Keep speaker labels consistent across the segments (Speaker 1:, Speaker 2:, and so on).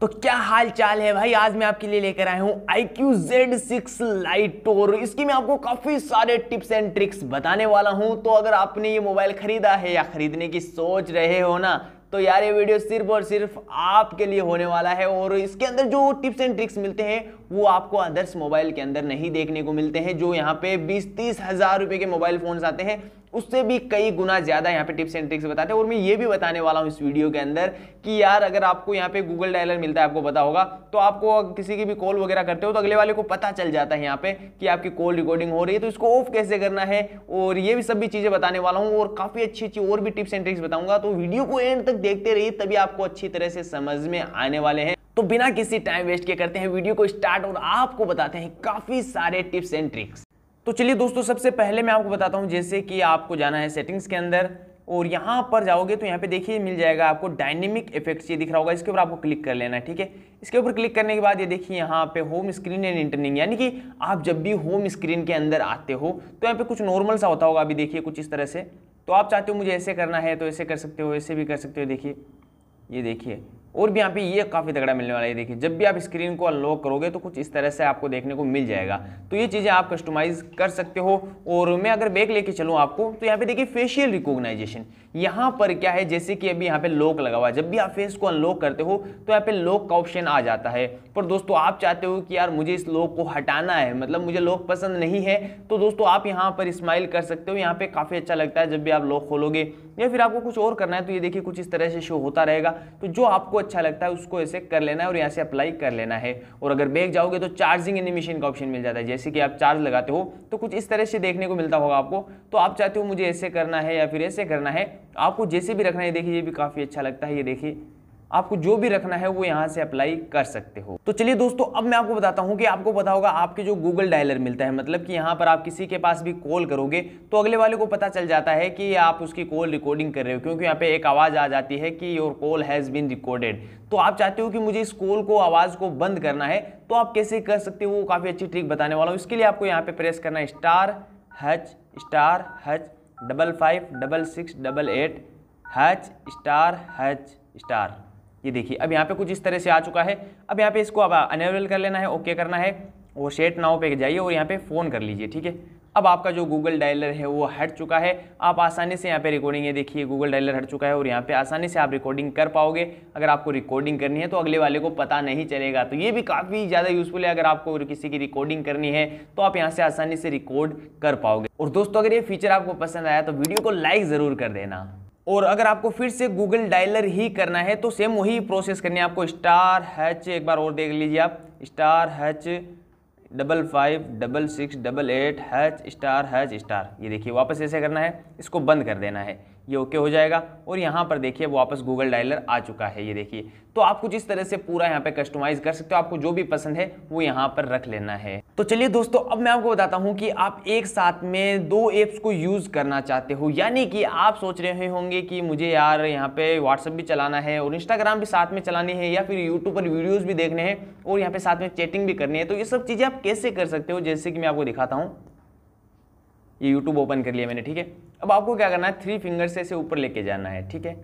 Speaker 1: तो क्या हाल चाल है भाई आज मैं आपके लिए लेकर आया हूँ iQOO Z six lite टोर इसकी मैं आपको काफ़ी सारे टिप्स एंड ट्रिक्स बताने वाला हूँ तो अगर आपने ये मोबाइल खरीदा है या खरीदने की सोच रहे हो ना तो यार ये वीडियो सिर्फ और सिर्फ आपके लिए होने वाला है और इसके अंदर जो टिप्स एंड ट्रिक्स मिलते हैं वो आपको अदर्स मोबाइल के अंदर नहीं देखने को मिलते हैं जो यहाँ पे बीस तीस हज़ार रुपये के मोबाइल फ़ोन्स आते हैं उससे भी कई गुना ज़्यादा यहाँ पे टिप्स एंड ट्रिक्स बताते हैं और मैं ये भी बताने वाला हूँ इस वीडियो के अंदर कि यार अगर आपको यहाँ पे गूगल डायलर मिलता है आपको पता होगा तो आपको किसी की भी कॉल वगैरह करते हो तो अगले वाले को पता चल जाता है यहाँ पे कि आपकी कॉल रिकॉर्डिंग हो रही है तो इसको ऑफ कैसे करना है और ये भी सब भी चीज़ें बताने वाला हूँ और काफ़ी अच्छी अच्छी और भी टिप्स एंड ट्रिक्स बताऊंगा तो वीडियो को एंड तक देखते रहिए तभी आपको अच्छी तरह से समझ में आने वाले हैं तो बिना किसी टाइम वेस्ट के करते हैं वीडियो को स्टार्ट और आपको बताते हैं काफ़ी सारे टिप्स एंड ट्रिक्स तो चलिए दोस्तों सबसे पहले मैं आपको बताता हूँ जैसे कि आपको जाना है सेटिंग्स के अंदर और यहाँ पर जाओगे तो यहाँ पे देखिए मिल जाएगा आपको डायनेमिक इफेक्ट्स ये दिख रहा होगा इसके ऊपर आपको क्लिक कर लेना है ठीक है इसके ऊपर क्लिक करने के बाद ये देखिए यहाँ पे होम स्क्रीन एंड इंटरनिंग यानी कि आप जब भी होम स्क्रीन के अंदर आते हो तो यहाँ पे कुछ नॉर्मल सा होता होगा अभी देखिए कुछ इस तरह से तो आप चाहते हो मुझे ऐसे करना है तो ऐसे कर सकते हो ऐसे भी कर सकते हो देखिए ये देखिए और भी यहाँ पे ये काफ़ी तगड़ा मिलने वाला है देखिए जब भी आप स्क्रीन को अनलॉक करोगे तो कुछ इस तरह से आपको देखने को मिल जाएगा तो ये चीज़ें आप कस्टमाइज़ कर सकते हो और मैं अगर बैग लेके चलूँ आपको तो यहाँ पे देखिए फेशियल रिकॉग्नाइजेशन यहाँ पर क्या है जैसे कि अभी यहाँ पे लॉक लगा हुआ जब भी आप फेस को अनलॉक करते हो तो यहाँ पे लॉक का ऑप्शन आ जाता है पर दोस्तों आप चाहते हो कि यार मुझे इस लॉक को हटाना है मतलब मुझे लॉक पसंद नहीं है तो दोस्तों आप यहाँ पर स्माइल कर सकते हो यहाँ पे काफ़ी अच्छा लगता है जब भी आप लॉक खोलोगे या फिर आपको कुछ और करना है तो ये देखिए कुछ इस तरह से शो होता रहेगा तो जो आपको अच्छा लगता है उसको ऐसे कर लेना है और यहाँ से अप्लाई कर लेना है और अगर बैग जाओगे तो चार्जिंग एनिमेशन का ऑप्शन मिल जाता है जैसे कि आप चार्ज लगाते हो तो कुछ इस तरह से देखने को मिलता होगा आपको तो आप चाहते हो मुझे ऐसे करना है या फिर ऐसे करना है आपको जैसे भी रखना है देखिए ये भी काफ़ी अच्छा लगता है ये देखिए आपको जो भी रखना है वो यहाँ से अप्लाई कर सकते हो तो चलिए दोस्तों अब मैं आपको बताता हूँ कि आपको पता होगा आपके जो गूगल डायलर मिलता है मतलब कि यहाँ पर आप किसी के पास भी कॉल करोगे तो अगले वाले को पता चल जाता है कि आप उसकी कॉल रिकॉर्डिंग कर रहे हो क्योंकि यहाँ पे एक आवाज़ आ जाती है कि your call has been recorded तो आप चाहते हो कि मुझे इस कॉल को आवाज़ को बंद करना है तो आप कैसे कर सकते हो वो काफ़ी अच्छी ट्रिक बताने वाला हूँ इसके लिए आपको यहाँ पर प्रेस करना है star hash star hash double five double six double eight hash star hash star ये देखिए अब यहाँ पे कुछ इस तरह से आ चुका है अब यहाँ पे इसको अब अनेबल कर लेना है ओके करना है वो शेट नाव पे जाइए और यहाँ पे फ़ोन कर लीजिए ठीक है अब आपका जो गूगल डायलर है वो हट चुका है आप आसानी से यहाँ पे रिकॉर्डिंग है देखिए गूगल डायलर हट चुका है और यहाँ पे आसानी से आप रिकॉर्डिंग कर पाओगे अगर आपको रिकॉर्डिंग करनी है तो अगले वाले को पता नहीं चलेगा तो ये भी काफ़ी ज़्यादा यूज़फुल है अगर आपको किसी की रिकॉर्डिंग करनी है तो आप यहाँ से आसानी से रिकॉर्ड कर पाओगे और दोस्तों अगर ये फीचर आपको पसंद आया तो वीडियो को लाइक ज़रूर कर देना और अगर आपको फिर से गूगल डायलर ही करना है तो सेम वही प्रोसेस करनी है आपको स्टार हैच एक बार और देख लीजिए आप star hash double five double six double eight hash star hash star ये देखिए वापस ऐसे करना है इसको बंद कर देना है ये ओके हो जाएगा और यहाँ पर देखिए वापस गूगल डायलर आ चुका है ये देखिए तो आप कुछ इस तरह से पूरा यहाँ पे कस्टमाइज कर सकते हो आपको जो भी पसंद है वो यहाँ पर रख लेना है तो चलिए दोस्तों अब मैं आपको बताता हूँ कि आप एक साथ में दो एप्स को यूज़ करना चाहते हो यानी कि आप सोच रहे होंगे कि मुझे यार यहाँ पे व्हाट्सअप भी चलाना है और इंस्टाग्राम भी साथ में चलानी है या फिर यूट्यूब पर वीडियोज़ भी देखने हैं और यहाँ पे साथ में चैटिंग भी करनी है तो ये सब चीज़ें आप कैसे कर सकते हो जैसे कि मैं आपको दिखाता हूँ ये यूट्यूब ओपन कर लिया मैंने ठीक है अब आपको क्या करना है थ्री फिंगर से इसे ऊपर लेके जाना है ठीक है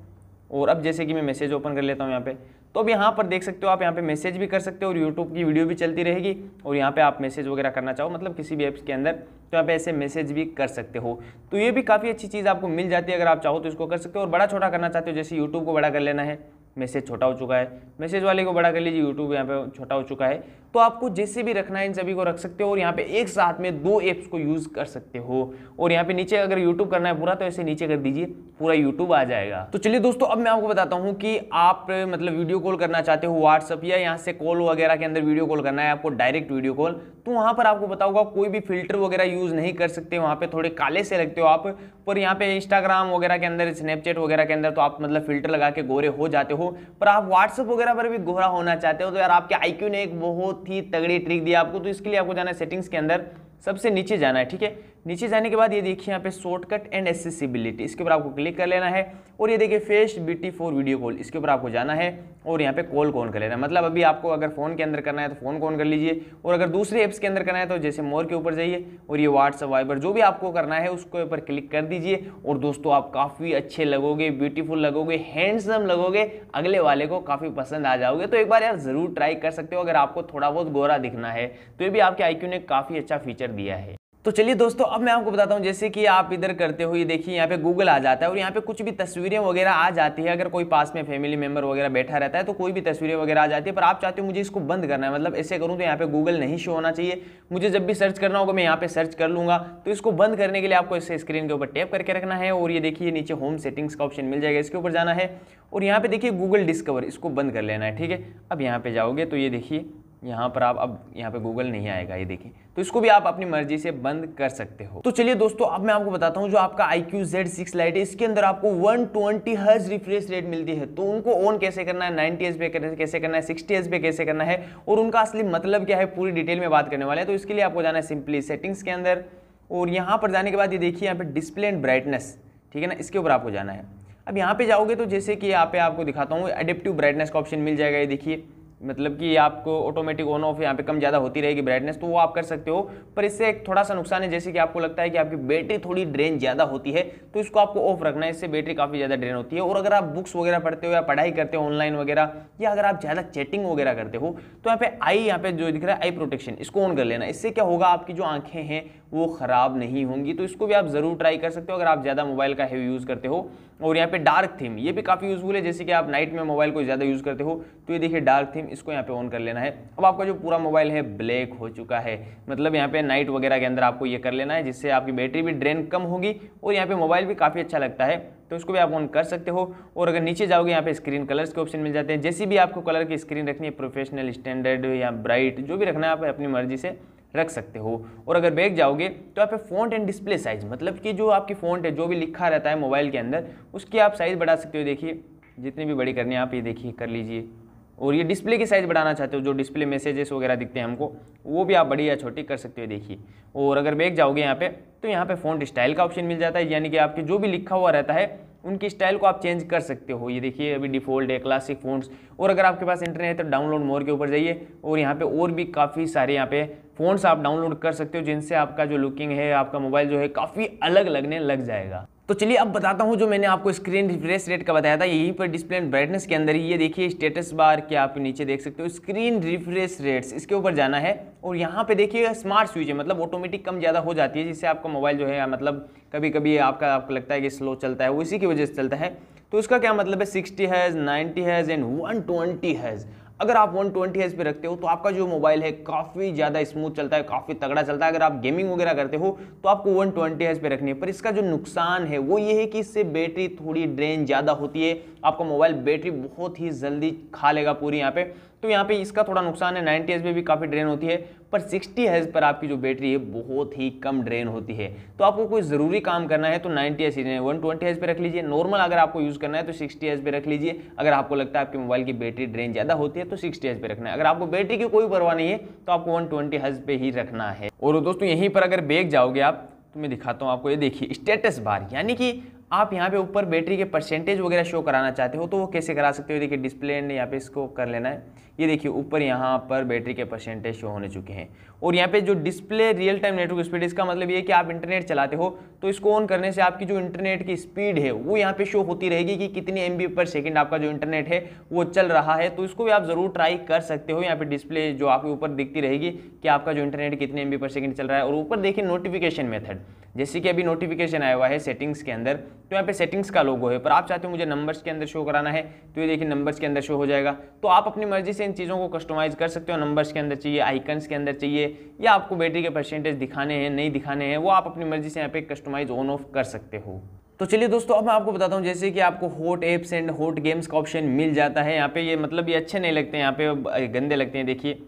Speaker 1: और अब जैसे कि मैं मैसेज ओपन कर लेता हूँ यहाँ पे तो अब यहाँ पर देख सकते हो आप यहाँ पे मैसेज भी कर सकते हो और यूट्यूब की वीडियो भी चलती रहेगी और यहाँ पे आप मैसेज वगैरह करना चाहो मतलब किसी भी ऐप्स के अंदर तो यहाँ पे ऐसे मैसेज भी कर सकते हो तो ये भी काफ़ी अच्छी चीज़ आपको मिल जाती है अगर आप चाहो तो इसको कर सकते हो और बड़ा छोटा करना चाहते हो जैसे यूट्यूब को बड़ा कर लेना है मैसेज छोटा हो चुका है मैसेज वाले को बड़ा कर लीजिए यूट्यूब यहाँ पे छोटा हो चुका है तो आपको जैसे भी रखना है इन सभी को रख सकते हो और यहाँ पे एक साथ में दो ऐप्स को यूज़ कर सकते हो और यहाँ पे नीचे अगर यूट्यूब करना है पूरा तो ऐसे नीचे कर दीजिए पूरा यूट्यूब आ जाएगा तो चलिए दोस्तों अब मैं आपको बताता हूँ कि आप मतलब वीडियो कॉल करना चाहते हो व्हाट्सअप या यहाँ से कॉल वगैरह के अंदर वीडियो कॉल करना है आपको डायरेक्ट वीडियो कॉल तो वहाँ पर आपको बताऊँगा कोई भी फिल्टर वगैरह यूज़ नहीं कर सकते वहाँ पर थोड़े काले से लगते हो आप पर यहाँ पे इंस्टाग्राम वगैरह के अंदर स्नैपचैट वगैरह के अंदर तो आप मतलब फिल्टर लगा के गोरे हो जाते हो पर आप व्हाट्सअप वगैरह पर भी गोरा होना चाहते हो तो यार आपके आईक्यू ने एक बहुत ही तगड़ी ट्रिक दी आपको तो इसके लिए आपको जाना है सेटिंग्स के अंदर सबसे नीचे जाना है ठीक है नीचे जाने के बाद ये देखिए यहाँ पे शॉर्टकट एंड एसेसिबिलिटी इसके ऊपर आपको क्लिक कर लेना है और ये देखिए face beauty for video call इसके ऊपर आपको जाना है और यहाँ पे कॉल कौन कर लेना है मतलब अभी आपको अगर फ़ोन के अंदर करना है तो फ़ोन कौन कर लीजिए और अगर दूसरे ऐप्स के अंदर करना है तो जैसे मोर के ऊपर जाइए और ये व्हाट्सअप वाइबर जो भी आपको करना है उसके ऊपर क्लिक कर दीजिए और दोस्तों आप काफ़ी अच्छे लगोगे ब्यूटीफुल लगोगे हैंडसम लगोगे अगले वाले को काफ़ी पसंद आ जाओगे तो एक बार यार ज़रूर ट्राई कर सकते हो अगर आपको थोड़ा बहुत गोरा दिखना है तो ये भी आपके आई ने काफ़ी अच्छा फीचर दिया है तो चलिए दोस्तों अब मैं आपको बताता हूँ जैसे कि आप इधर करते हो ये देखिए यहाँ पे गूगल आ जाता है और यहाँ पे कुछ भी तस्वीरें वगैरह आ जाती है अगर कोई पास में फैमिली मेम्बर वगैरह बैठा रहता है तो कोई भी तस्वीरें वगैरह आ जाती है पर आप चाहते हो मुझे इसको बंद करना है मतलब ऐसे करूँ तो यहाँ पे गूगल नहीं शो होना चाहिए मुझे जब भी सर्च करना होगा मैं यहाँ पे सर्च कर लूँगा तो इसको बंद करने के लिए आपको इसे स्क्रीन के ऊपर टैप करके रखना है और ये देखिए नीचे होम सेटिंग्स का ऑप्शन मिल जाएगा इसके ऊपर जाना है और यहाँ पे देखिए गूगल डिस्कवर इसको बंद कर लेना है ठीक है अब यहाँ पे जाओगे तो ये देखिए यहाँ पर आप अब यहाँ पे गूगल नहीं आएगा ये देखिए तो इसको भी आप अपनी मर्जी से बंद कर सकते हो तो चलिए दोस्तों अब मैं आपको बताता हूँ जो आपका iQOO Z six lite है इसके अंदर आपको 120 ट्वेंटी हर्ज रिफ्रेश रेट मिलती है तो उनको ऑन कैसे करना है 90 एस पे कैसे करना है 60 एस पे कैसे करना है और उनका असली मतलब क्या है पूरी डिटेल में बात करने वाले हैं तो इसके लिए आपको जाना है सिंपली सेटिंग्स के अंदर और यहाँ पर जाने के बाद ये देखिए यहाँ पर डिस्प्ले एंड ब्राइटनेस ठीक है ना इसके ऊपर आपको जाना है अब यहाँ पे जाओगे तो जैसे कि यहाँ पे आपको दिखाता हूँ एडेप्टिव ब्राइटनेस का ऑप्शन मिल जाएगा ये देखिए मतलब कि आपको ऑटोमेटिक ऑन ऑफ यहाँ पे कम ज़्यादा होती रहेगी ब्राइटनेस तो वो आप कर सकते हो पर इससे एक थोड़ा सा नुकसान है जैसे कि आपको लगता है कि आपकी बैटरी थोड़ी ड्रेन ज़्यादा होती है तो इसको आपको ऑफ रखना है इससे बैटरी काफ़ी ज़्यादा ड्रेन होती है और अगर आप बुक्स वगैरह पढ़ते हो या पढ़ाई करते हो ऑनलाइन वगैरह या अगर आप ज़्यादा चैटिंग वगैरह करते हो तो यहाँ पे आई यहाँ पे जो दिख रहा है आई प्रोटेक्शन इसको ऑन कर लेना इससे क्या होगा आपकी जो आंखें हैं वो ख़राब नहीं होंगी तो इसको भी आप ज़रूर ट्राई कर सकते हो अगर आप ज़्यादा मोबाइल का हैवी यूज़ करते हो और यहाँ पे डार्क थीम ये भी काफ़ी यूज़फुल है जैसे कि आप नाइट में मोबाइल को ज़्यादा यूज़ करते हो तो ये देखिए डार्क थीम टाइम इसको यहाँ पे ऑन कर लेना है अब आपका जो पूरा मोबाइल है ब्लैक हो चुका है मतलब यहाँ पे नाइट वगैरह के अंदर आपको ये कर लेना है जिससे आपकी बैटरी भी ड्रेन कम होगी और यहाँ पे मोबाइल भी काफ़ी अच्छा लगता है तो उसको भी आप ऑन कर सकते हो और अगर नीचे जाओगे यहाँ पे स्क्रीन कलर्स के ऑप्शन मिल जाते हैं जैसी भी आपको कलर की स्क्रीन रखनी है प्रोफेशनल स्टैंडर्ड या ब्राइट जो भी रखना है आप अपनी मर्जी से रख सकते हो और अगर बैग जाओगे तो आप फ़ॉन्ट एंड डिस्प्ले साइज मतलब कि जो आपकी फ़ॉन्ट है जो भी लिखा रहता है मोबाइल के अंदर उसकी आप साइज़ बढ़ा सकते हो देखिए जितनी भी बड़ी करनी है आप ये देखिए कर लीजिए और ये डिस्प्ले की साइज़ बढ़ाना चाहते हो जो डिस्प्ले मैसेजेस वगैरह दिखते हैं हमको वो भी आप बड़ी या छोटी कर सकते हो देखिए और अगर बैग जाओगे यहाँ पे तो यहाँ पे फ़ॉन्ट स्टाइल का ऑप्शन मिल जाता है यानी कि आपके जो भी लिखा हुआ रहता है उनकी स्टाइल को आप चेंज कर सकते हो ये देखिए अभी डिफ़ॉल्ट है क्लासिक फ़ोन्स और अगर आपके पास इंटरनेट है तो डाउनलोड मोर के ऊपर जाइए और यहाँ पे और भी काफ़ी सारे यहाँ पे फ़ोन्स आप डाउनलोड कर सकते हो जिनसे आपका जो लुकिंग है आपका मोबाइल जो है काफ़ी अलग लगने लग जाएगा तो चलिए अब बताता हूँ जो मैंने आपको स्क्रीन रिफ्रेश रेट का बताया था यहीं पर डिस्प्ले एंड ब्राइटनेस के अंदर ही ये देखिए स्टेटस बार के आप नीचे देख सकते हो स्क्रीन रिफ्रेश रेट्स इसके ऊपर जाना है और यहाँ पे देखिए स्मार्ट स्विच है मतलब ऑटोमेटिक कम ज़्यादा हो जाती है जिससे आपका मोबाइल जो है मतलब कभी कभी आपका आपको लगता है कि स्लो चलता है वो इसी की वजह से चलता है तो उसका क्या मतलब है sixty has ninety has and one twenty has अगर आप 120 ट्वेंटी पे रखते हो तो आपका जो मोबाइल है काफ़ी ज़्यादा स्मूथ चलता है काफ़ी तगड़ा चलता है अगर आप गेमिंग वगैरह करते हो तो आपको 120 ट्वेंटी पे रखनी है पर इसका जो नुकसान है वो ये है कि इससे बैटरी थोड़ी ड्रेन ज़्यादा होती है आपका मोबाइल बैटरी बहुत ही जल्दी खा लेगा पूरी यहाँ पे तो यहाँ पे इसका थोड़ा नुकसान है नाइन्टी एच भी काफ़ी ड्रेन होती है पर सिक्सटी हेज पर आपकी जो बैटरी है बहुत ही कम ड्रेन होती है तो आपको कोई ज़रूरी काम करना है तो ninety H one twenty has पे रख लीजिए नॉर्मल अगर आपको यूज़ करना है तो सिक्सटी एच पे रख लीजिए अगर आपको लगता है आपके मोबाइल की बैटरी ड्रेन ज़्यादा होती है तो सिक्सटी एच पे रखना है अगर आपको बैटरी की कोई परवाह नहीं है तो आपको वन ट्वेंटी पे ही रखना है और दोस्तों यहीं पर अगर बैग जाओगे आप तो मैं दिखाता हूँ आपको ये देखिए स्टेटस बार यानी कि आप यहाँ पे ऊपर बैटरी के परसेंटेज वगैरह शो कराना चाहते हो तो वो कैसे करा सकते हो देखिए डिस्प्ले एंड यहाँ पे इसको कर लेना है ये देखिए ऊपर यहाँ पर बैटरी के परसेंटेज शो होने चुके हैं और यहाँ पे जो display real time network speed इसका मतलब ये कि आप इंटरनेट चलाते हो तो इसको ऑन करने से आपकी जो इंटरनेट की स्पीड है वो यहाँ पे शो होती रहेगी कि कितनी एम पर सेकेंड आपका जो इंटरनेट है वो चल रहा है तो इसको भी आप ज़रूर ट्राई कर सकते हो यहाँ पे डिस्प्ले जो आपके ऊपर दिखती रहेगी कि आपका जो इंटरनेट कितने एम पर सेकेंड चल रहा है और ऊपर देखिए नोटिफिकेशन मेथड जैसे कि अभी नोटिफिकेशन आया हुआ है सेटिंग्स के अंदर तो यहाँ पे सेटिंग्स का लोगो है पर आप चाहते हो मुझे नंबर्स के अंदर शो कराना है तो ये देखिए नंबर्स के अंदर शो हो जाएगा तो आप अपनी मर्जी से इन चीज़ों को कस्टमाइज कर सकते हो नंबर्स के अंदर चाहिए आइकन्स के अंदर चाहिए या आपको बैटरी के परसेंटेज दिखाने हैं नहीं दिखाने हैं वो आप अपनी मर्जी से यहाँ पे कस्टमाइज ऑन ऑफ कर सकते हो तो चलिए दोस्तों अब मैं आपको बताता हूँ जैसे कि आपको hot apps and hot games का ऑप्शन मिल जाता है यहाँ पे ये मतलब ये अच्छे नहीं लगते हैं यहाँ पे गंदे लगते हैं देखिए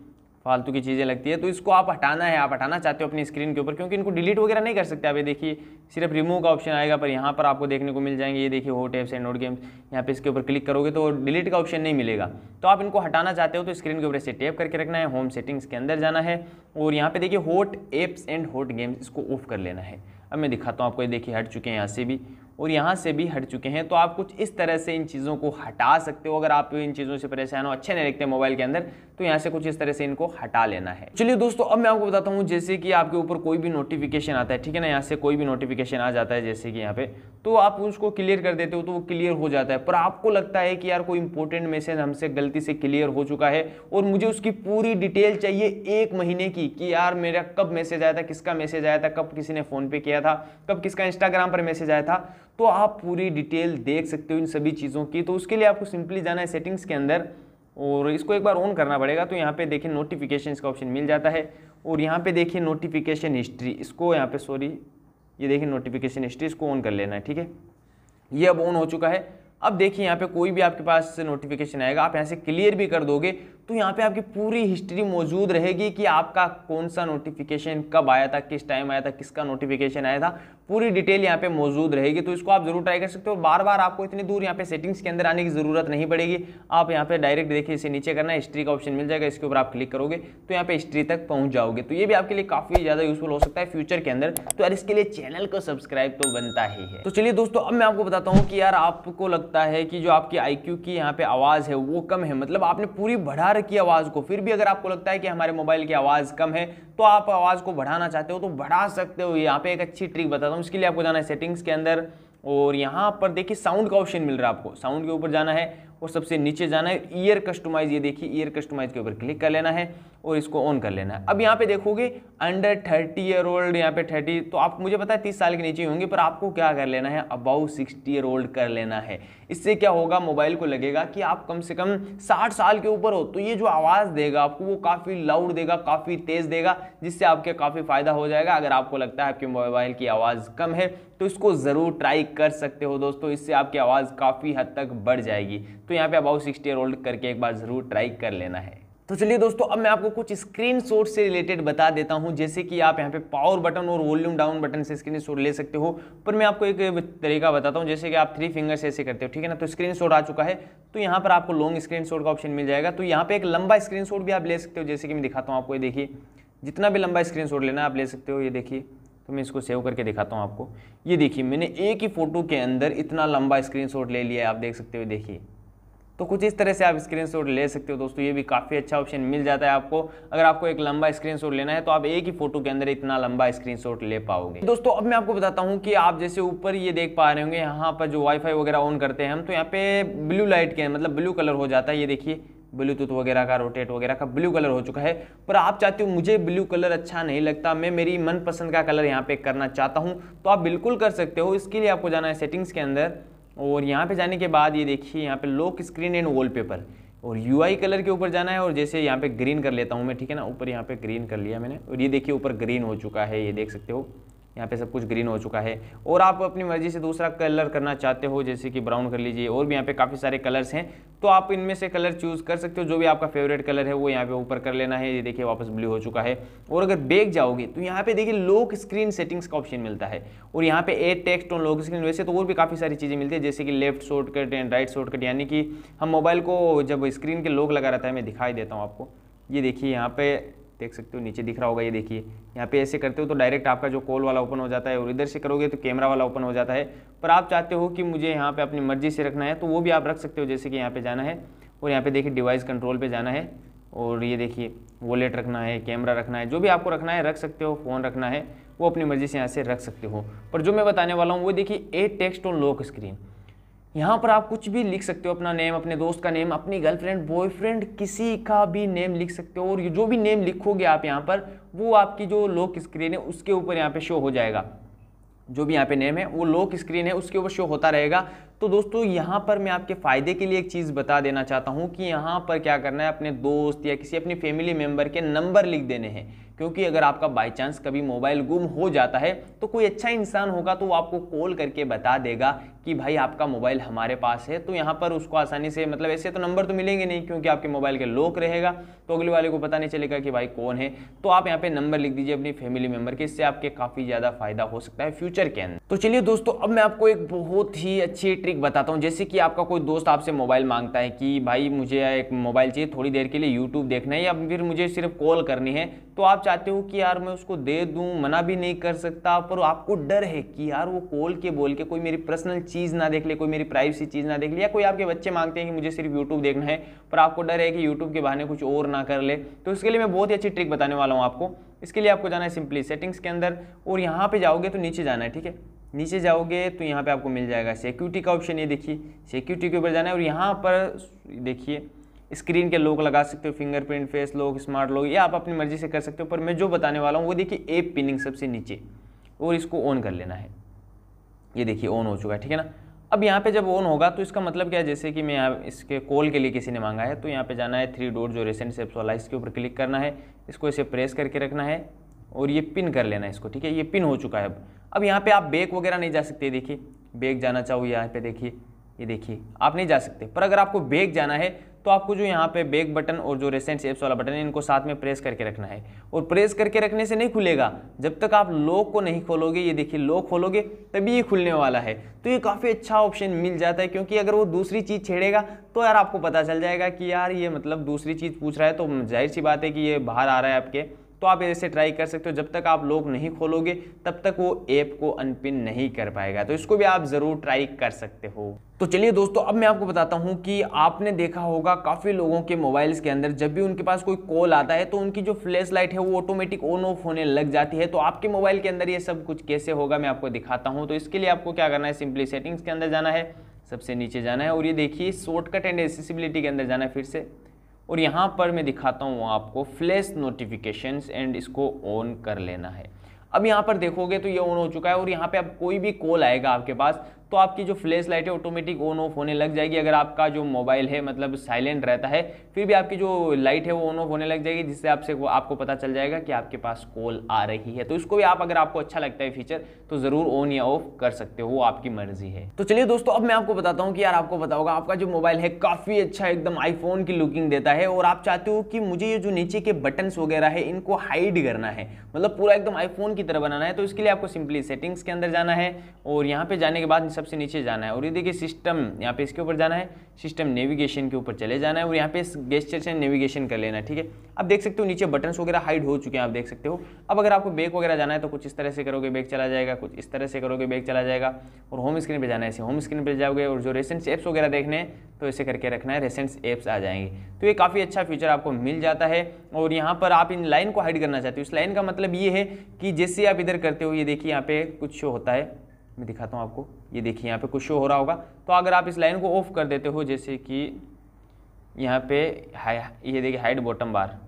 Speaker 1: फालतू की चीज़ें लगती है तो इसको आप हटाना है आप हटाना चाहते हो अपनी स्क्रीन के ऊपर क्योंकि इनको डिलीट वगैरह नहीं कर सकते आप ये देखिए सिर्फ रिमूव का ऑप्शन आएगा पर यहाँ पर आपको देखने को मिल जाएंगे ये देखिए hot apps and note games यहाँ पे इसके ऊपर क्लिक करोगे तो डिलीट का ऑप्शन नहीं मिलेगा तो आप इनको हटाना चाहते हो तो स्क्रीन के ऊपर इसे टेप करके रखना है होम सेटिंग्स के अंदर जाना है और यहाँ पर देखिए hot apps and hot games इसको ऑफ कर लेना है अब मैं दिखाता हूँ आपको ये देखिए हट चुके हैं यहाँ से भी और यहाँ से भी हट चुके हैं तो आप कुछ इस तरह से इन चीज़ों को हटा सकते हो अगर आप इन चीज़ों से परेशान हो अच्छे नहीं लगते मोबाइल के अंदर तो यहाँ से कुछ इस तरह से इनको हटा लेना है चलिए दोस्तों अब मैं आपको बताता हूँ जैसे कि आपके ऊपर कोई भी नोटिफिकेशन आता है ठीक है ना यहाँ से कोई भी नोटिफिकेशन आ जाता है जैसे कि यहाँ पे तो आप उसको क्लियर कर देते हो तो वो क्लियर हो जाता है पर आपको लगता है कि यार कोई इंपॉर्टेंट मैसेज हमसे गलती से क्लियर हो चुका है और मुझे उसकी पूरी डिटेल चाहिए एक महीने की कि यार मेरा कब मैसेज आया था किसका मैसेज आया था कब किसी ने फ़ोन पे किया था कब किसका इंस्टाग्राम पर मैसेज आया था तो आप पूरी डिटेल देख सकते हो इन सभी चीज़ों की तो उसके लिए आपको सिंपली जाना है सेटिंग्स के अंदर और इसको एक बार ऑन करना पड़ेगा तो यहाँ पे देखिए नोटिफिकेशन का ऑप्शन मिल जाता है और यहाँ पे देखिए नोटिफिकेशन हिस्ट्री इसको यहाँ पे सॉरी ये देखिए नोटिफिकेशन हिस्ट्री इसको ऑन कर लेना है ठीक है ये अब ऑन हो चुका है अब देखिए यहाँ पे कोई भी आपके पास नोटिफिकेशन आएगा आप यहाँ से क्लियर भी कर दोगे तो यहाँ पे आपकी पूरी हिस्ट्री मौजूद रहेगी कि आपका कौन सा नोटिफिकेशन कब आया था किस टाइम आया था किसका नोटिफिकेशन आया था पूरी डिटेल यहाँ पे मौजूद रहेगी तो इसको आप जरूर ट्राई कर सकते हो बार बार आपको इतनी दूर यहाँ पे सेटिंग्स के अंदर आने की ज़रूरत नहीं पड़ेगी आप यहाँ पे डायरेक्ट देखिए इसे नीचे करना हिस्ट्री का ऑप्शन मिल जाएगा इसके ऊपर आप क्लिक करोगे तो यहाँ पे हिस्ट्री तक पहुँच जाओगे तो ये भी आपके लिए काफ़ी ज़्यादा यूजफुल हो सकता है फ्यूचर के अंदर तो यार इसके लिए चैनल को सब्सक्राइब तो बनता ही है तो चलिए दोस्तों अब मैं आपको बताता हूँ कि यार आपको लगता है कि जो आपकी आई की यहाँ पे आवाज़ है वो कम है मतलब आपने पूरी बढ़ा रखी आवाज़ को फिर भी अगर आपको लगता है कि हमारे मोबाइल की आवाज़ कम है तो आप आवाज़ को बढ़ाना चाहते हो तो बढ़ा सकते हो यहाँ पे एक अच्छी ट्रिक बताता हूँ हूँ उसके लिए आपको जाना है सेटिंग्स के अंदर और यहाँ पर देखिए साउंड का ऑप्शन मिल रहा है आपको साउंड के ऊपर जाना है और सबसे नीचे जाना है ईयर कस्टमाइज ये देखिए ईयर कस्टमाइज के ऊपर क्लिक कर लेना है और इसको ऑन कर लेना है अब यहाँ पे देखोगे अंडर थर्टी ईयर ओल्ड यहाँ पे थर्टी तो आप मुझे पता है तीस साल के नीचे होंगे पर आपको क्या कर लेना है अबाउ सिक्सटी ईयर ओल्ड कर लेना है इससे क्या होगा मोबाइल को लगेगा कि आप कम से कम साठ साल के ऊपर हो तो ये जो आवाज़ देगा आपको वो काफ़ी लाउड देगा काफ़ी तेज़ देगा जिससे आपके काफ़ी फ़ायदा हो जाएगा अगर आपको लगता है आपके मोबाइल की आवाज़ कम है तो इसको ज़रूर ट्राई कर सकते हो दोस्तों इससे आपकी आवाज़ काफ़ी हद तक बढ़ जाएगी तो यहाँ पे अबाउट सिक्सटी ईयर ओल्ड करके एक बार ज़रूर ट्राई कर लेना है तो चलिए दोस्तों अब मैं आपको कुछ स्क्रीन शॉट से रिलेटेड बता देता हूँ जैसे कि आप यहाँ पे पावर बटन और वॉल्यूम डाउन बटन से स्क्रीन शॉट ले सकते हो पर मैं आपको एक तरीका बताता हूँ जैसे कि आप थ्री फिंगर्स ऐसे करते हो ठीक है ना तो स्क्रीन शॉट आ चुका है तो यहाँ पर आपको लॉन्ग स्क्रीन शॉट का ऑप्शन मिल जाएगा तो यहाँ पे एक लंबा स्क्रीन शॉट भी आप ले सकते हो जैसे कि मैं दिखाता हूँ आपको ये देखिए जितना भी लंबा स्क्रीन शॉट लेना आप ले सकते हो ये देखिए तो मैं इसको सेव करके दिखाता हूँ आपको ये देखिए मैंने एक ही फोटो के अंदर इतना लंबा स्क्रीन शॉट ले लिया है आप देख सकते हो देखिए तो कुछ इस तरह से आप स्क्रीनशॉट ले सकते हो दोस्तों ये भी काफ़ी अच्छा ऑप्शन मिल जाता है आपको अगर आपको एक लंबा स्क्रीनशॉट लेना है तो आप एक ही फोटो के अंदर इतना लंबा स्क्रीनशॉट ले पाओगे दोस्तों अब मैं आपको बताता हूँ कि आप जैसे ऊपर ये देख पा रहे होंगे यहाँ पर जो वाईफाई वगैरह ऑन करते हैं हम तो यहाँ पे ब्लू लाइट के मतलब ब्लू कलर हो जाता है ये देखिए ब्लूटूथ वगैरह का रोटेट वगैरह का ब्लू कलर हो चुका है पर आप चाहते हो मुझे ब्लू कलर अच्छा नहीं लगता मैं मेरी मनपसंद का कलर यहाँ पे करना चाहता हूँ तो आप बिल्कुल कर सकते हो इसके लिए आपको जाना है सेटिंग्स के अंदर और यहाँ पे जाने के बाद ये देखिए यहाँ पे लॉक स्क्रीन एंड वॉलपेपर और यू कलर के ऊपर जाना है और जैसे यहाँ पे ग्रीन कर लेता हूँ मैं ठीक है ना ऊपर यहाँ पे ग्रीन कर लिया मैंने और ये देखिए ऊपर ग्रीन हो चुका है ये देख सकते हो यहाँ पे सब कुछ ग्रीन हो चुका है और आप अपनी मर्जी से दूसरा कलर करना चाहते हो जैसे कि ब्राउन कर लीजिए और भी यहाँ पे काफ़ी सारे कलर्स हैं तो आप इनमें से कलर चूज़ कर सकते हो जो भी आपका फेवरेट कलर है वो यहाँ पे ऊपर कर लेना है ये देखिए वापस ब्लू हो चुका है और अगर बैग जाओगे तो यहाँ पे देखिए लॉक स्क्रीन सेटिंग्स का ऑप्शन मिलता है और यहाँ पे ए टेक्स्ट और लॉक स्क्रीन वैसे तो और भी काफ़ी सारी चीज़ें मिलती है जैसे कि left shortcut and right shortcut यानी कि हम मोबाइल को जब स्क्रीन के लॉक लगा रहता है मैं दिखाई देता हूँ आपको ये देखिए यहाँ पे देख सकते हो नीचे दिख रहा होगा ये देखिए यहाँ पे ऐसे करते हो तो डायरेक्ट आपका जो कॉल वाला ओपन हो जाता है और इधर से करोगे तो कैमरा वाला ओपन हो जाता है पर आप चाहते हो कि मुझे यहाँ पे अपनी मर्जी से रखना है तो वो भी आप रख सकते हो जैसे कि यहाँ पे जाना है और यहाँ पे देखिए डिवाइस कंट्रोल पर जाना है और ये देखिए वॉलेट रखना है कैमरा रखना है जो भी आपको रखना है रख सकते हो फ़ोन रखना है वो अपनी मर्ज़ी से यहाँ से रख सकते हो पर जो मैं बताने वाला हूँ वो देखिए a text on lock screen यहाँ पर आप कुछ भी लिख सकते हो अपना नेम अपने दोस्त का नेम अपनी गर्लफ्रेंड बॉयफ्रेंड किसी का भी नेम लिख सकते हो और जो भी नेम लिखोगे आप यहाँ पर वो आपकी जो लॉक स्क्रीन है उसके ऊपर यहाँ पे शो हो जाएगा जो भी यहाँ पे नेम है वो लॉक स्क्रीन है उसके ऊपर शो होता रहेगा तो दोस्तों यहाँ पर मैं आपके फ़ायदे के लिए एक चीज़ बता देना चाहता हूँ कि यहाँ पर क्या करना है अपने दोस्त या किसी अपनी फैमिली मेम्बर के नंबर लिख देने हैं क्योंकि अगर आपका बाई चांस कभी मोबाइल गुम हो जाता है तो कोई अच्छा इंसान होगा तो वो आपको कॉल करके बता देगा कि भाई आपका मोबाइल हमारे पास है तो यहाँ पर उसको आसानी से मतलब ऐसे तो नंबर तो मिलेंगे नहीं क्योंकि आपके मोबाइल के लॉक रहेगा तो अगले वाले को पता नहीं चलेगा कि भाई कौन है तो आप यहाँ पे नंबर लिख दीजिए अपनी फैमिली मेम्बर के इससे आपके काफ़ी ज़्यादा फायदा हो सकता है फ्यूचर के अंदर तो चलिए दोस्तों अब मैं आपको एक बहुत ही अच्छी ट्रिक बताता हूँ जैसे कि आपका कोई दोस्त आपसे मोबाइल मांगता है कि भाई मुझे एक मोबाइल चाहिए थोड़ी देर के लिए यूट्यूब देखना है या फिर मुझे सिर्फ कॉल करनी है तो आप चाहते हो कि यार मैं उसको दे दूँ मना भी नहीं कर सकता पर आपको डर है कि यार वो कॉल के बोल के कोई मेरी पर्सनल चीज़ ना देख ले कोई मेरी प्राइवेसी चीज़ ना देख ले या कोई आपके बच्चे मांगते हैं कि मुझे सिर्फ यूट्यूब देखना है पर आपको डर है कि यूट्यूब के बहाने कुछ और ना कर ले तो इसके लिए मैं बहुत ही अच्छी ट्रिक बताने वाला हूँ आपको इसके लिए आपको जाना है सिंपली सेटिंग्स के अंदर और यहाँ पर जाओगे तो नीचे जाना है ठीक है नीचे जाओगे तो यहाँ पे आपको मिल जाएगा सिक्योरिटी का ऑप्शन ये देखिए सिक्योरिटी के ऊपर जाना है और यहाँ पर देखिए स्क्रीन के लॉक लगा सकते हो fingerprint face lock smart lock ये आप अपनी मर्जी से कर सकते हो पर मैं जो बताने वाला हूँ वो देखिए एप पिनिंग सबसे नीचे और इसको ऑन कर लेना है ये देखिए ऑन हो चुका है ठीक है ना अब यहाँ पे जब ऑन होगा तो इसका मतलब क्या है जैसे कि मैं यहाँ इसके कॉल के लिए किसी ने मांगा है तो यहाँ पे जाना है थ्री डोर जो रेसेंट सेप्स वाला इसके ऊपर क्लिक करना है इसको इसे प्रेस करके रखना है और ये पिन कर लेना है इसको ठीक है ये पिन हो चुका है अब अब यहाँ पे आप बेक वगैरह नहीं जा सकते देखिए बेक जाना चाहो यहाँ पे देखिए ये देखिए आप नहीं जा सकते पर अगर आपको बेक जाना है तो आपको जो यहाँ पे बेक बटन और जो रेसेंट एप्स वाला बटन है इनको साथ में प्रेस करके रखना है और प्रेस करके रखने से नहीं खुलेगा जब तक आप लॉक को नहीं खोलोगे ये देखिए लॉक खोलोगे तभी ये खुलने वाला है तो ये काफ़ी अच्छा ऑप्शन मिल जाता है क्योंकि अगर वो दूसरी चीज़ छेड़ेगा तो यार आपको पता चल जाएगा कि यार ये मतलब दूसरी चीज़ पूछ रहा है तो जाहिर सी बात है कि ये बाहर आ रहा है आपके तो आप इसे ट्राई कर सकते हो जब तक आप लोग नहीं खोलोगे तब तक वो ऐप को अनपिन नहीं कर पाएगा तो इसको भी आप ज़रूर ट्राई कर सकते हो तो चलिए दोस्तों अब मैं आपको बताता हूँ कि आपने देखा होगा काफ़ी लोगों के मोबाइल्स के अंदर जब भी उनके पास कोई कॉल आता है तो उनकी जो फ्लैश लाइट है वो ऑटोमेटिक ऑन ऑफ होने लग जाती है तो आपके मोबाइल के अंदर ये सब कुछ कैसे होगा मैं आपको दिखाता हूँ तो इसके लिए आपको क्या करना है सिंपली सेटिंग्स के अंदर जाना है सबसे नीचे जाना है और ये देखिए शॉर्टकट एंड एसेसिबिलिटी के अंदर जाना है फिर से और यहाँ पर मैं दिखाता हूँ आपको फ्लैश नोटिफिकेशंस एंड इसको ऑन कर लेना है अब यहाँ पर देखोगे तो ये ऑन हो चुका है और यहाँ पे अब कोई भी कॉल आएगा आपके पास तो आपकी जो फ्लैश लाइट है ऑटोमेटिक ऑन ऑफ होने लग जाएगी अगर आपका जो मोबाइल है मतलब साइलेंट रहता है फिर भी आपकी जो लाइट है वो ऑन ऑफ होने लग जाएगी जिससे आपसे आपको पता चल जाएगा कि आपके पास कॉल आ रही है तो इसको भी आप अगर आपको अच्छा लगता है फीचर तो ज़रूर ऑन या ऑफ कर सकते हो वो आपकी मर्जी है तो चलिए दोस्तों अब मैं आपको बताता हूँ कि यार आपको बताओगा आपका जो मोबाइल है काफ़ी अच्छा एकदम आईफोन की लुकिंग देता है और आप चाहते हो कि मुझे ये जो नीचे के बटन्स वगैरह है इनको हाइड करना है मतलब पूरा एकदम आईफोन की तरह बनाना है तो इसके लिए आपको सिंपली सेटिंग्स के अंदर जाना है और यहाँ पे जाने के बाद सबसे नीचे जाना है और ये देखिए सिस्टम यहाँ पे इसके ऊपर जाना है सिस्टम नेविगेशन के ऊपर चले जाना है और यहाँ पे इस गेस्टर से नेविगेशन कर लेना है ठीक है आप देख सकते हो नीचे बटन्स वगैरह हाइड हो चुके हैं आप देख सकते हो अब अगर आपको बैक वगैरह जाना है तो कुछ इस तरह से करोगे बैक चला जाएगा कुछ इस तरह से करोगे बैक चला जाएगा और होम स्क्रीन पर जाना है ऐसे होम स्क्रीन पर जाओगे और जो रेसेंट्स एप्स वगैरह देखने तो ऐसे करके रखना है रेसेंट्स एप्स आ जाएंगे तो ये काफ़ी अच्छा फीचर आपको मिल जाता है और यहाँ पर आप इन लाइन को हाइड करना चाहते हो इस लाइन का मतलब ये है कि जैसे आप इधर करते हो ये देखिए यहाँ पे कुछ शो होता है मैं दिखाता हूँ आपको ये देखिए यहाँ पे कुछ शो हो रहा होगा तो अगर आप इस लाइन को ऑफ कर देते हो जैसे कि यहाँ पे हाई ये देखिए हाइट बॉटम बार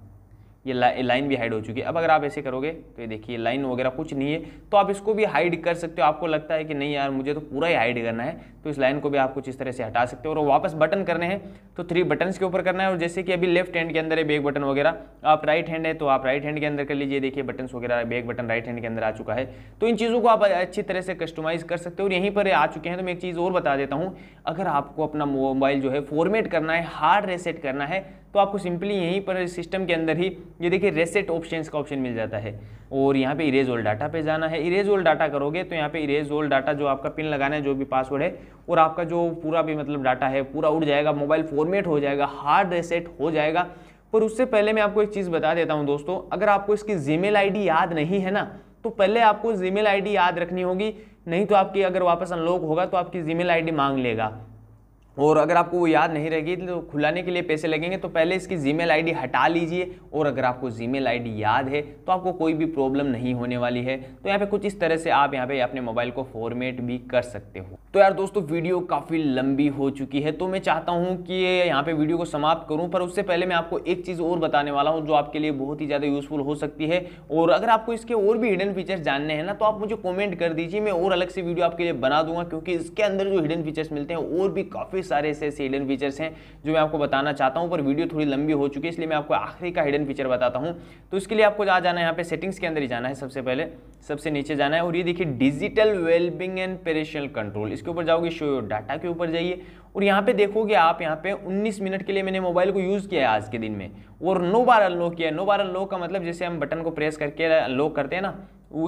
Speaker 1: ये लाइन भी हाइड हो चुकी है अब अगर आप ऐसे करोगे तो ये देखिए लाइन वगैरह कुछ नहीं है तो आप इसको भी हाइड कर सकते हो आपको लगता है कि नहीं यार मुझे तो पूरा ही हाइड करना है तो इस लाइन को भी आप कुछ इस तरह से हटा सकते हो और वापस बटन करने हैं तो थ्री बटन के ऊपर करना है और जैसे कि अभी लेफ्ट हैंड के अंदर है बेग बटन वगैरह आप राइट हैंड है तो आप राइट हैंड के अंदर कर लीजिए देखिए बटन वगैरह बेग बटन राइट हैंड के अंदर आ चुका है तो इन चीज़ों को आप अच्छी तरह से कस्टमाइज़ कर सकते हो और यहीं पर आ चुके हैं तो मैं एक चीज़ और बता देता हूँ अगर आपको अपना मोबाइल जो है फॉर्मेट करना है हार्ड रेसेट करना है तो आपको सिंपली यहीं पर सिस्टम के अंदर ही ये देखिए रेसेट ऑप्शंस का ऑप्शन मिल जाता है और यहाँ पे इरेज ऑल डाटा पे जाना है इरेज ऑल डाटा करोगे तो यहाँ पे इरेज ऑल डाटा जो आपका पिन लगाना है जो भी पासवर्ड है और आपका जो पूरा भी मतलब डाटा है पूरा उड़ जाएगा मोबाइल फॉर्मेट हो जाएगा हार्ड रेसेट हो जाएगा पर उससे पहले मैं आपको एक चीज़ बता देता हूँ दोस्तों अगर आपको इसकी जी मेल याद नहीं है ना तो पहले आपको जी मेल याद रखनी होगी नहीं तो आपकी अगर वापस अनलॉक होगा तो आपकी जी मेल मांग लेगा और अगर आपको वो याद नहीं रहेगी तो खुलाने के लिए पैसे लगेंगे तो पहले इसकी जीमेल मेल हटा लीजिए और अगर आपको जीमेल मेल याद है तो आपको कोई भी प्रॉब्लम नहीं होने वाली है तो यहाँ पे कुछ इस तरह से आप यहाँ पे अपने मोबाइल को फॉर्मेट भी कर सकते हो तो यार दोस्तों वीडियो काफ़ी लंबी हो चुकी है तो मैं चाहता हूँ कि यहाँ पर वीडियो को समाप्त करूँ पर उससे पहले मैं आपको एक चीज़ और बताने वाला हूँ जो आपके लिए बहुत ही ज़्यादा यूज़फुल हो सकती है और अगर आपको इसके और भी हिडन फीचर्स जानने हैं ना तो आप मुझे कॉमेंट कर दीजिए मैं और अलग से वीडियो आपके लिए बना दूंगा क्योंकि इसके अंदर जो हिडन फीचर्स मिलते हैं और भी काफ़ी काफ़ी सारे ऐसे ऐसे हिडन फीचर्स हैं जो मैं आपको बताना चाहता हूँ पर वीडियो थोड़ी लंबी हो चुकी है इसलिए मैं आपको आखिरी का हिडन फीचर बताता हूँ तो इसके लिए आपको आ जाना है यहाँ पे सेटिंग्स के अंदर ही जाना है सबसे पहले सबसे नीचे जाना है और ये देखिए digital wellbeing and parental control इसके ऊपर जाओगे शो योर डाटा के ऊपर जाइए और यहाँ पे देखोगे आप यहाँ पे 19 मिनट के लिए मैंने मोबाइल को यूज़ किया है आज के दिन में और नो बार अनलॉक किया नो बार अनलॉक का मतलब जैसे हम बटन को प्रेस करके अनलॉक करते हैं ना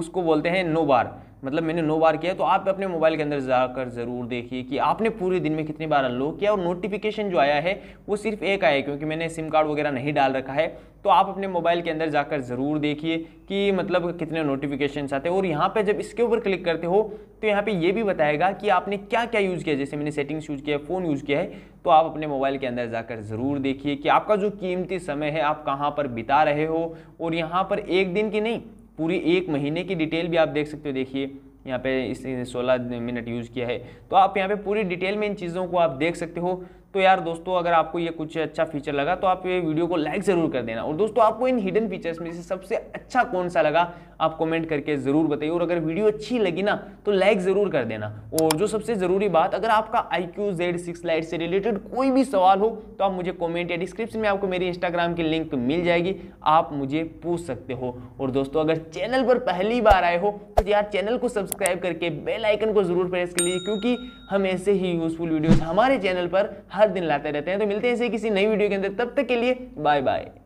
Speaker 1: उसको बोलते हैं नो बार मतलब मैंने नो बार किया तो आप अपने मोबाइल के अंदर जाकर ज़रूर देखिए कि आपने पूरे दिन में कितनी बार अनलॉक किया और नोटिफिकेशन जो आया है वो सिर्फ एक आया है क्योंकि मैंने सिम कार्ड वगैरह नहीं डाल रखा है तो आप अपने मोबाइल के अंदर जाकर ज़रूर देखिए कि मतलब कितने नोटिफिकेशन आते हैं और यहाँ पे जब इसके ऊपर क्लिक करते हो तो यहाँ पे ये भी बताएगा कि आपने क्या क्या यूज़ किया जैसे मैंने सेटिंग्स यूज़ किया है फ़ोन यूज़ किया है तो आप अपने मोबाइल के अंदर जाकर ज़रूर देखिए कि आपका जो कीमती समय है आप कहाँ पर बिता रहे हो और यहाँ पर एक दिन की नहीं पूरी एक महीने की डिटेल भी आप देख सकते हो देखिए यहाँ पे इस 16 मिनट यूज़ किया है तो आप यहाँ पे पूरी डिटेल में इन चीज़ों को आप देख सकते हो तो यार दोस्तों अगर आपको ये कुछ अच्छा फीचर लगा तो आप ये वीडियो को लाइक ज़रूर कर देना और दोस्तों आपको इन हिडन फीचर्स में से सबसे अच्छा कौन सा लगा आप कमेंट करके ज़रूर बताइए और अगर वीडियो अच्छी लगी ना तो लाइक ज़रूर कर देना और जो सबसे ज़रूरी बात अगर आपका iQOO Z six Lite से रिलेटेड कोई भी सवाल हो तो आप मुझे कॉमेंट या डिस्क्रिप्शन में आपको मेरी इंस्टाग्राम की लिंक मिल जाएगी आप मुझे पूछ सकते हो और दोस्तों अगर चैनल पर पहली बार आए हो तो यार चैनल को सब्सक्राइब करके बेलाइकन को ज़रूर प्रेस कर लीजिए क्योंकि हम ऐसे ही यूज़फुल वीडियोज़ हमारे चैनल पर हर हर दिन लाते रहते हैं तो मिलते हैं इसे किसी नई वीडियो के अंदर तब तक के लिए बाय बाय